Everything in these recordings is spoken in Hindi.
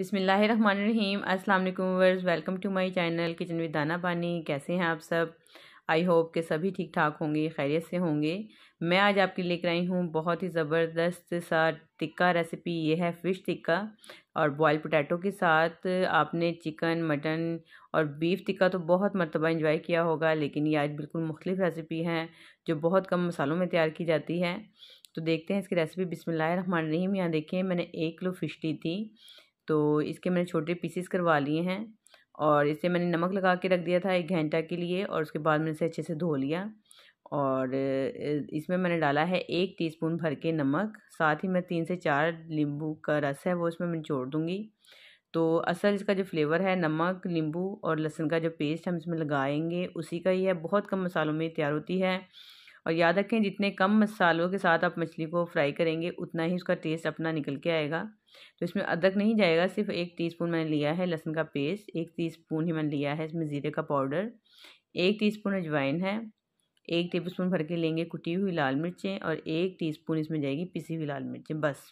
बिसमीम अस्सलाम वालेकुम वर्स welcome to my channel kitchen with Dana Pani कैसे हैं आप सब आई होप के सभी ठीक ठाक होंगे खैरियत से होंगे मैं आज आपके लेकर आई हूँ बहुत ही ज़बरदस्त सा टिक्का रेसिपी ये है फ़िश टिक्का और बॉयल पोटैटो के साथ आपने चिकन मटन और बीफ टिक्का तो बहुत मरतबा इंजॉय किया होगा लेकिन ये आज बिल्कुल मुख्तलिफ़ रेसिपी है जो बहुत कम मसालों में तैयार की जाती है तो देखते हैं इसकी रेसिपी रहीम यहाँ देखिए मैंने एक किलो फ़िश ली थी तो इसके मैंने छोटे पीसेस करवा लिए हैं और इसे मैंने नमक लगा के रख दिया था एक घंटा के लिए और उसके बाद मैंने इसे अच्छे से धो लिया और इसमें मैंने डाला है एक टीस्पून भर के नमक साथ ही मैं तीन से चार नींबू का रस है वो इसमें मैं छोड़ दूँगी तो असल इसका जो फ्लेवर है नमक नींबू और लहसुन का जो पेस्ट हम इसमें लगाएंगे उसी का ही है बहुत कम मसालों में तैयार होती है और याद रखें जितने कम मसालों के साथ आप मछली को फ्राई करेंगे उतना ही उसका टेस्ट अपना निकल के आएगा तो इसमें अदरक नहीं जाएगा सिर्फ एक टीस्पून मैंने लिया है लहसुन का पेस्ट एक टीस्पून ही मैंने लिया है इसमें ज़ीरे का पाउडर एक टीस्पून अजवाइन है एक टेबल स्पून भर के लेंगे कुटी हुई लाल मिर्चें और एक टीस्पून इसमें जाएगी पिसी हुई लाल मिर्चें बस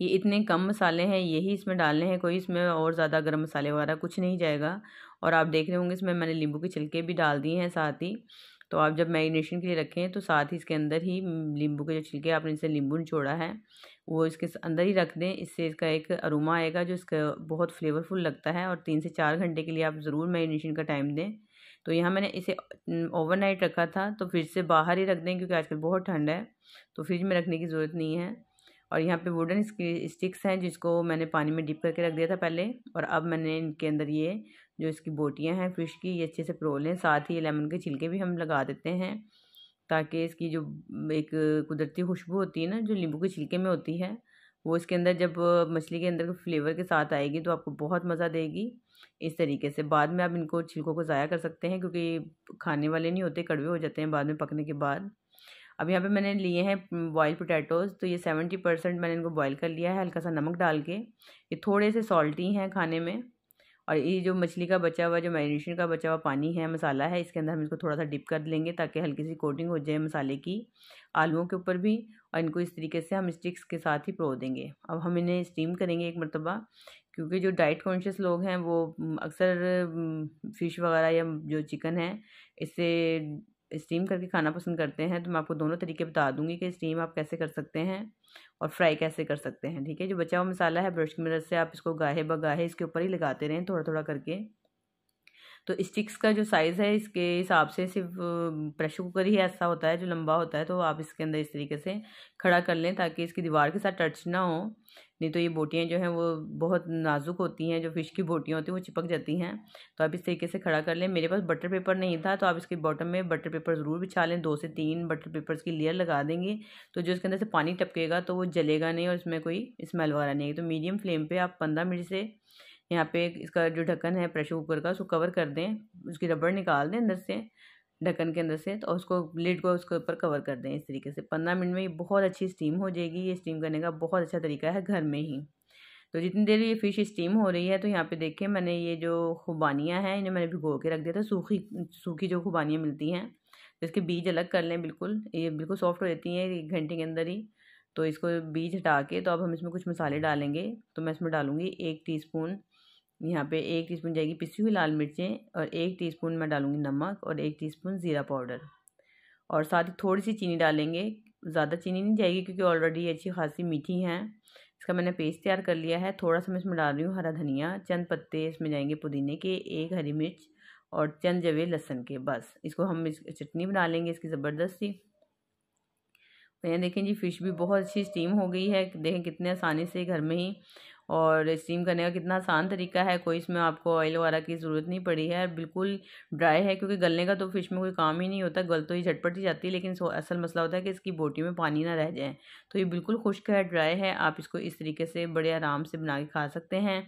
ये इतने कम मसाले हैं यही इसमें डालने हैं कोई इसमें और ज़्यादा गर्म मसाले वगैरह कुछ नहीं जाएगा और आप देख रहे होंगे इसमें मैंने नींबू के छिलके भी डाल दिए हैं साथ ही तो आप जब मैरिनेशन के लिए रखें तो साथ ही इसके अंदर ही नींबू के जो छिलके आपने इसे नींबू छोड़ा है वो इसके अंदर ही रख दें इससे इसका एक अरोमा आएगा जो इसका बहुत फ्लेवरफुल लगता है और तीन से चार घंटे के लिए आप ज़रूर मैरिनेशन का टाइम दें तो यहाँ मैंने इसे ओवरनाइट रखा था तो फ्रिज से बाहर ही रख दें क्योंकि आजकल बहुत ठंड है तो फ्रिज में रखने की ज़रूरत नहीं है और यहाँ पे वुडन स्टिक्स हैं जिसको मैंने पानी में डिप करके रख दिया था पहले और अब मैंने इनके अंदर ये जो इसकी बोटियाँ हैं फ़िश की ये अच्छे से प्रो लें साथ ही लेमन के छिलके भी हम लगा देते हैं ताकि इसकी जो एक कुदरती खुशबू होती है ना जो नींबू के छिलके में होती है वो इसके अंदर जब मछली के अंदर फ्लेवर के साथ आएगी तो आपको बहुत मज़ा देगी इस तरीके से बाद में आप इनको छिलकों को ज़ाया कर सकते हैं क्योंकि खाने वाले नहीं होते कड़वे हो जाते हैं बाद में पकने के बाद अब यहाँ पे मैंने लिए हैं बॉयल पोटैटोज़ तो ये सेवेंटी परसेंट मैंने इनको बॉयल कर लिया है हल्का सा नमक डाल के ये थोड़े से सॉल्टी हैं खाने में और ये जो मछली का बचा हुआ जो मैरिनेशन का बचा हुआ पानी है मसाला है इसके अंदर हम इसको थोड़ा सा डिप कर लेंगे ताकि हल्की सी कोटिंग हो जाए मसाले की आलूओं के ऊपर भी और इनको इस तरीके से हम स्टिक्स के साथ ही प्रो देंगे अब हम इन्हें स्टीम करेंगे एक मरतबा क्योंकि जो डाइट कॉन्शियस लोग हैं वो अक्सर फ़िश वगैरह या जो चिकन है इससे स्टीम करके खाना पसंद करते हैं तो मैं आपको दोनों तरीके बता दूंगी कि स्टीम आप कैसे कर सकते हैं और फ्राई कैसे कर सकते हैं ठीक है जो बचा हुआ मसाला है ब्रश की मदद से आप इसको गाहे बगाहे इसके ऊपर ही लगाते रहें थोड़ा थोड़ा करके तो स्टिक्स का जो साइज़ है इसके हिसाब से सिर्फ प्रेशर कुकर ही ऐसा होता है जो लंबा होता है तो आप इसके अंदर इस तरीके से खड़ा कर लें ताकि इसकी दीवार के साथ टच ना हो नहीं तो ये बोटियाँ जो हैं वो बहुत नाजुक होती हैं जो फ़िश की बोटियाँ होती हैं वो चिपक जाती हैं तो आप इस तरीके से खड़ा कर लें मेरे पास बटर पेपर नहीं था तो आप इसके बॉटम में बटर पेपर ज़रूर बिछा लें दो से तीन बटर पेपर्स की लेयर लगा देंगे तो जो इसके अंदर से पानी टपकेगा तो वो जलेगा नहीं और इसमें कोई स्मेल वगैरह नहीं है तो मीडियम फ्लेम पर आप पंद्रह मिनट से यहाँ पे इसका जो ढक्कन है प्रेशर कुकर का उसको कवर कर दें उसकी रबड़ निकाल दें अंदर से ढक्कन के अंदर से तो उसको लिड को उसके ऊपर कवर कर दें इस तरीके से पंद्रह मिनट में ये बहुत अच्छी स्टीम हो जाएगी ये स्टीम करने का बहुत अच्छा तरीका है घर में ही तो जितनी देर ये फ़िश स्टीम हो रही है तो यहाँ पे देखें मैंने ये जो खुबानियाँ हैं इन्हें मैंने भिगो के रख दिया था सूखी सूखी जो खुबानियाँ मिलती हैं तो इसके बीज अलग कर लें बिल्कुल ये बिल्कुल सॉफ्ट हो जाती हैं एक घंटे के अंदर ही तो इसको बीज हटा के तो अब हम इसमें कुछ मसाले डालेंगे तो मैं इसमें डालूँगी एक टी यहाँ पे एक टीस्पून जाएगी पिसी हुई लाल मिर्चें और एक टीस्पून मैं डालूँगी नमक और एक टीस्पून ज़ीरा पाउडर और साथ ही थोड़ी सी चीनी डालेंगे ज़्यादा चीनी नहीं जाएगी क्योंकि ऑलरेडी अच्छी खासी मीठी हैं इसका मैंने पेस्ट तैयार कर लिया है थोड़ा सा मैं इसमें डाल रही हूँ हरा धनिया चंद पत्ते इसमें जाएंगे पुदीने के एक हरी मिर्च और चंद जवे लहसन के बस इसको हम इस चटनी बना लेंगे इसकी ज़बरदस्ती तो यहाँ देखें जी फ़िश भी बहुत अच्छी स्टीम हो गई है देखें कितने आसानी से घर में ही और स्टीम करने का कितना आसान तरीका है कोई इसमें आपको ऑयल वगैरह की ज़रूरत नहीं पड़ी है बिल्कुल ड्राई है क्योंकि गलने का तो फिश में कोई काम ही नहीं होता गल तो ही झटपट ही जाती है लेकिन असल मसला होता है कि इसकी बोटी में पानी ना रह जाए तो ये बिल्कुल खुश्क है ड्राई है आप इसको इस तरीके से बड़े आराम से बना के खा सकते हैं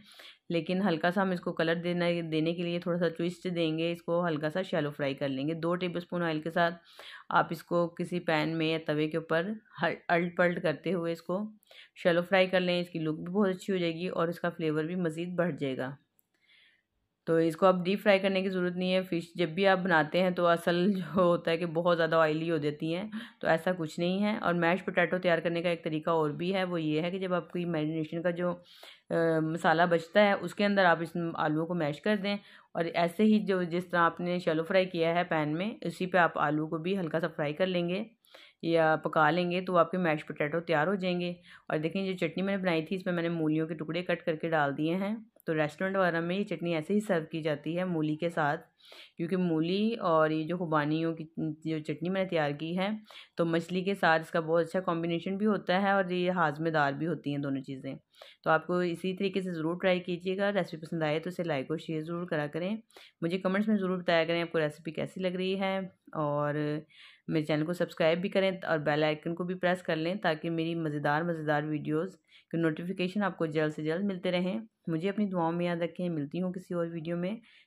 लेकिन हल्का सा हम इसको कलर देना देने के लिए थोड़ा सा ट्विस्ट देंगे इसको हल्का सा शैलो फ्राई कर लेंगे दो टेबल स्पून ऑयल के साथ आप इसको किसी पैन में या तवे के ऊपर अल्ट पल्ट करते हुए इसको शैलो फ्राई कर लें इसकी लुक भी बहुत अच्छी हो जाएगी और इसका फ्लेवर भी मज़ीद बढ़ जाएगा तो इसको अब डीप फ्राई करने की ज़रूरत नहीं है फ़िश जब भी आप बनाते हैं तो असल जो होता है कि बहुत ज़्यादा ऑयली हो जाती हैं तो ऐसा कुछ नहीं है और मैश पोटैटो तैयार करने का एक तरीका और भी है वो ये है कि जब आपकी मैरिनेशन का जो आ, मसाला बचता है उसके अंदर आप इस आलूओं को मैश कर दें और ऐसे ही जो जिस तरह आपने शैलो फ्राई किया है पैन में उसी पर आप आलू को भी हल्का सा फ्राई कर लेंगे या पका लेंगे तो आपके मैश पोटैटो तैयार हो जाएंगे और देखें जो चटनी मैंने बनाई थी इसमें मैंने मूलियों के टुकड़े कट करके डाल दिए हैं तो रेस्टोरेंट वगैरह में ये चटनी ऐसे ही सर्व की जाती है मूली के साथ क्योंकि मूली और ये जो खुबानियों की जो चटनी मैंने तैयार की है तो मछली के साथ इसका बहुत अच्छा कॉम्बिनेशन भी होता है और ये हाजमेदार भी होती हैं दोनों चीज़ें तो आपको इसी तरीके से ज़रूर ट्राई कीजिएगा रेसिपी पसंद आए तो इसे लाइक और शेयर ज़रूर करा करें मुझे कमेंट्स में ज़रूर बताया करें आपको रेसिपी कैसी लग रही है और मेरे चैनल को सब्सक्राइब भी करें और बेल आइकन को भी प्रेस कर लें ताकि मेरी मज़ेदार मज़ेदार वीडियोस की नोटिफिकेशन आपको जल्द से जल्द मिलते रहें मुझे अपनी दुआओं में याद रखें मिलती हूँ किसी और वीडियो में